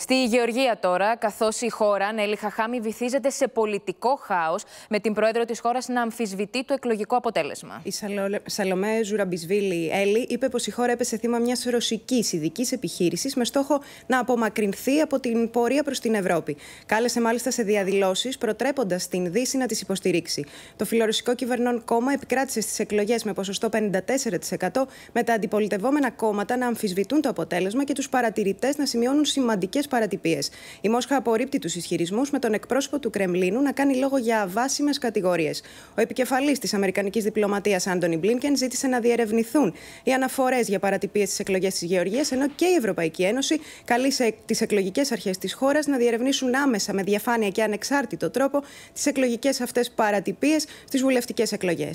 Στη Γεωργία τώρα, καθώς η χώρα, Νέλη Χαχάμη, βυθίζεται σε πολιτικό χάος, με την πρόεδρο της χώρας να αμφισβητεί το εκλογικό αποτέλεσμα. Η Σαλομέ Ζουραμπισβίλη Έλλη είπε πως η χώρα έπεσε θύμα μιας ρωσικής ειδικής επιχείρησης με στόχο να απομακρυνθεί από την πορεία προς την Ευρώπη. Κάλεσε μάλιστα σε διαδηλώσεις, προτρέποντας την Δύση να τις υποστηρίξει. Το φιλορωσικό κυβερνών κόμμα επικράτησε στις εκλογές με ποσοστό 54%, με τα αντιπολιτευόμενα κόμματα να αμφισβητούν το αποτέλεσμα και τους παρατηρητές να σημειώνουν σημαντικές παρατυπίες. Η Μόσχα απορρίπτει τους ισχυρισμούς με τον εκπρόσωπο του Κρεμλίνου να κάνει λόγο για αβάσιμε κατηγορίες. Ο επικεφαλής της Αμερικανικής διπλωματίας, Άντωνι Μπλίνκεν, ζήτησε να διερευνηθούν οι αναφορές για παρατυπίες στις εκλογές της Γεωργίας, ενώ και η Ευρωπαϊκή Ένωση καλεί τις εκλογικές αρχές της χώρας να διερευνήσουν άμεσα με διαφάνεια και ανεξάρτητο τρόπο τις εκλογικές αυτές παρατυπίες στις βουλευτικές εκλογές.